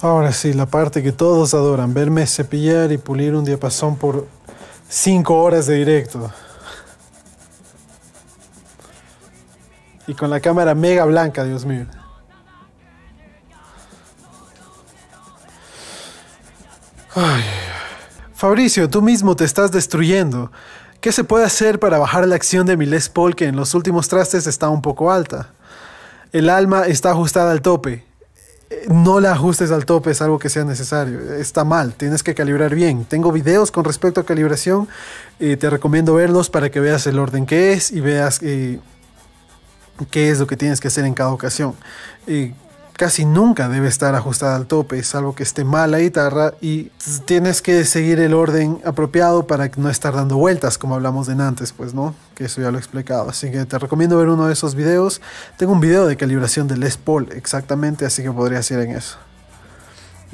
Ahora sí, la parte que todos adoran, verme cepillar y pulir un diapasón por 5 horas de directo. Y con la cámara mega blanca, Dios mío. Ay. Fabricio, tú mismo te estás destruyendo. ¿Qué se puede hacer para bajar la acción de mi Paul que en los últimos trastes está un poco alta? El alma está ajustada al tope no la ajustes al tope, es algo que sea necesario. Está mal, tienes que calibrar bien. Tengo videos con respecto a calibración y eh, te recomiendo verlos para que veas el orden que es y veas eh, qué es lo que tienes que hacer en cada ocasión. Eh, casi nunca debe estar ajustada al tope, salvo que esté mal la guitarra y tienes que seguir el orden apropiado para no estar dando vueltas, como hablamos de antes, pues, ¿no? Que eso ya lo he explicado. Así que te recomiendo ver uno de esos videos. Tengo un video de calibración del Les Paul exactamente, así que podrías ir en eso.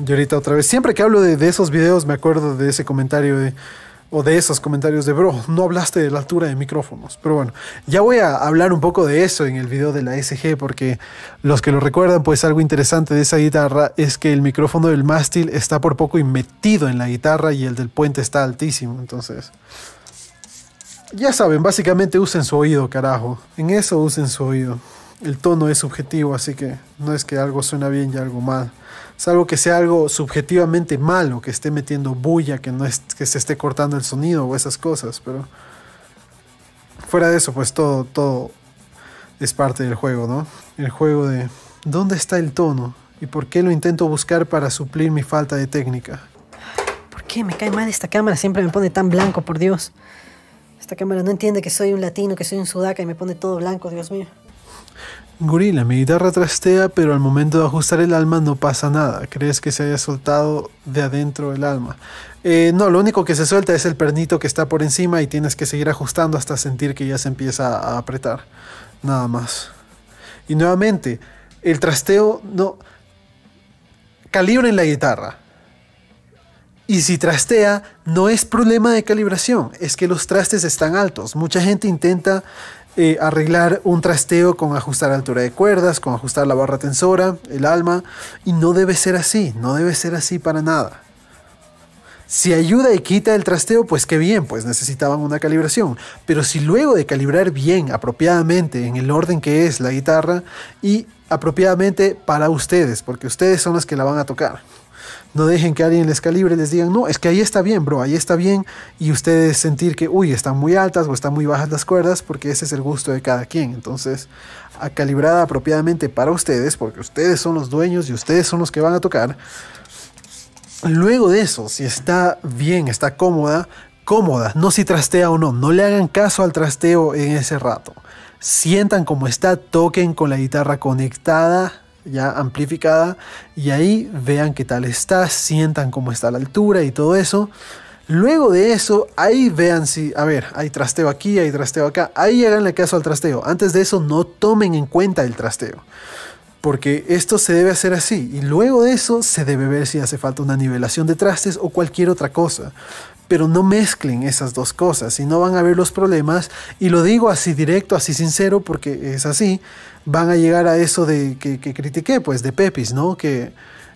Y ahorita otra vez, siempre que hablo de esos videos me acuerdo de ese comentario de o de esos comentarios de bro, no hablaste de la altura de micrófonos. Pero bueno, ya voy a hablar un poco de eso en el video de la SG, porque los que lo recuerdan, pues algo interesante de esa guitarra es que el micrófono del mástil está por poco y metido en la guitarra y el del puente está altísimo. Entonces, ya saben, básicamente usen su oído, carajo. En eso usen su oído el tono es subjetivo, así que no es que algo suena bien y algo mal. Salvo que sea algo subjetivamente malo, que esté metiendo bulla, que, no es, que se esté cortando el sonido o esas cosas, pero fuera de eso, pues todo, todo es parte del juego, ¿no? El juego de ¿dónde está el tono? ¿Y por qué lo intento buscar para suplir mi falta de técnica? ¿Por qué me cae mal esta cámara? Siempre me pone tan blanco, por Dios. Esta cámara no entiende que soy un latino, que soy un sudaca y me pone todo blanco, Dios mío. Gorila, mi guitarra trastea, pero al momento de ajustar el alma no pasa nada. ¿Crees que se haya soltado de adentro el alma? Eh, no, lo único que se suelta es el pernito que está por encima y tienes que seguir ajustando hasta sentir que ya se empieza a apretar. Nada más. Y nuevamente, el trasteo no. Calibren la guitarra. Y si trastea, no es problema de calibración, es que los trastes están altos. Mucha gente intenta eh, arreglar un trasteo con ajustar altura de cuerdas, con ajustar la barra tensora, el alma, y no debe ser así, no debe ser así para nada. Si ayuda y quita el trasteo, pues qué bien, pues necesitaban una calibración. Pero si luego de calibrar bien, apropiadamente, en el orden que es la guitarra, y apropiadamente para ustedes, porque ustedes son los que la van a tocar, no dejen que alguien les calibre, les digan, no, es que ahí está bien, bro, ahí está bien. Y ustedes sentir que, uy, están muy altas o están muy bajas las cuerdas, porque ese es el gusto de cada quien. Entonces, a calibrada apropiadamente para ustedes, porque ustedes son los dueños y ustedes son los que van a tocar. Luego de eso, si está bien, está cómoda, cómoda, no si trastea o no, no le hagan caso al trasteo en ese rato. Sientan como está, toquen con la guitarra conectada ya amplificada y ahí vean qué tal está, sientan cómo está la altura y todo eso. Luego de eso, ahí vean si, a ver, hay trasteo aquí, hay trasteo acá, ahí la caso al trasteo. Antes de eso, no tomen en cuenta el trasteo, porque esto se debe hacer así. Y luego de eso, se debe ver si hace falta una nivelación de trastes o cualquier otra cosa pero no mezclen esas dos cosas y no van a ver los problemas. Y lo digo así directo, así sincero, porque es así, van a llegar a eso de que, critiqué, pues de Pepis, ¿no? Que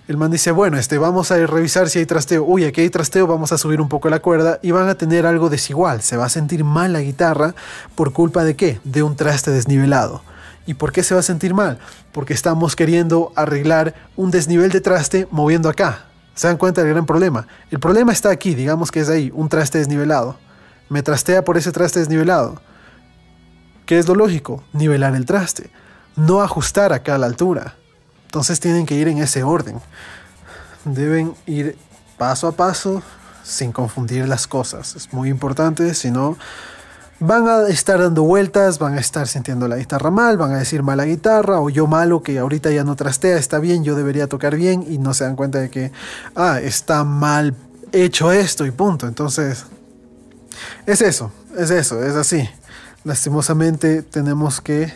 el man dice, bueno, este, vamos a revisar si hay trasteo. Uy, aquí hay trasteo, vamos a subir un poco la cuerda y van a tener algo desigual. Se va a sentir mal la guitarra por culpa de qué? De un traste desnivelado. ¿Y por qué se va a sentir mal? Porque estamos queriendo arreglar un desnivel de traste moviendo acá, ¿Se dan cuenta del gran problema? El problema está aquí, digamos que es ahí, un traste desnivelado. Me trastea por ese traste desnivelado. ¿Qué es lo lógico? Nivelar el traste. No ajustar acá a la altura. Entonces tienen que ir en ese orden. Deben ir paso a paso sin confundir las cosas. Es muy importante, si no, van a estar dando vueltas, van a estar sintiendo la guitarra mal, van a decir mala guitarra o yo malo que ahorita ya no trastea, está bien, yo debería tocar bien y no se dan cuenta de que, ah, está mal hecho esto y punto. Entonces, es eso, es eso, es así. Lastimosamente tenemos que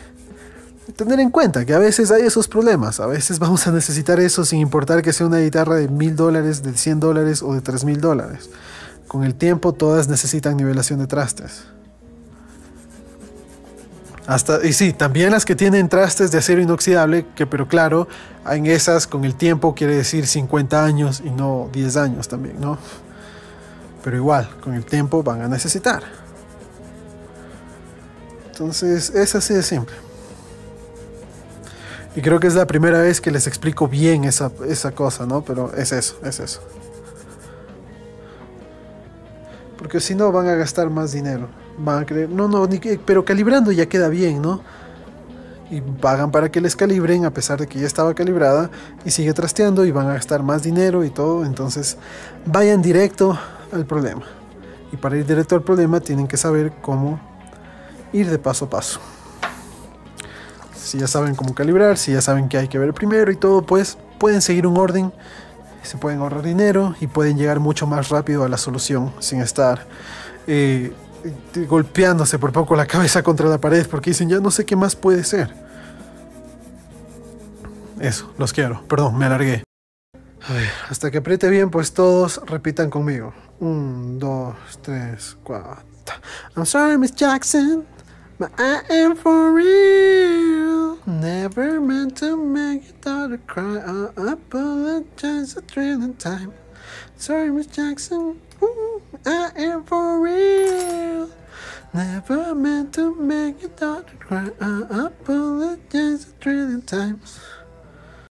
tener en cuenta que a veces hay esos problemas, a veces vamos a necesitar eso sin importar que sea una guitarra de mil dólares, de 100 dólares o de tres mil dólares. Con el tiempo todas necesitan nivelación de trastes. Hasta, y sí, también las que tienen trastes de acero inoxidable, que pero claro, en esas con el tiempo quiere decir 50 años y no 10 años también, ¿no? Pero igual, con el tiempo van a necesitar. Entonces, es así de simple. Y creo que es la primera vez que les explico bien esa, esa cosa, ¿no? Pero es eso, es eso. Porque si no, van a gastar más dinero van a creer, no, no, pero calibrando ya queda bien, ¿no? Y pagan para que les calibren a pesar de que ya estaba calibrada y sigue trasteando y van a gastar más dinero y todo, entonces vayan directo al problema. Y para ir directo al problema tienen que saber cómo ir de paso a paso. Si ya saben cómo calibrar, si ya saben que hay que ver primero y todo, pues pueden seguir un orden, se pueden ahorrar dinero y pueden llegar mucho más rápido a la solución sin estar eh, eh, golpeándose por poco la cabeza contra la pared porque dicen, ya no sé qué más puede ser. Eso, los quiero. Perdón, me alargué. hasta que apriete bien, pues todos repitan conmigo. Un, dos, tres, cuatro. I'm sorry, Miss Jackson, but I am for real. Never meant to make your daughter cry. I apologize a trillion time Sorry, Miss Jackson. I am for real. Never meant to make your daughter cry. I apologize a trillion times.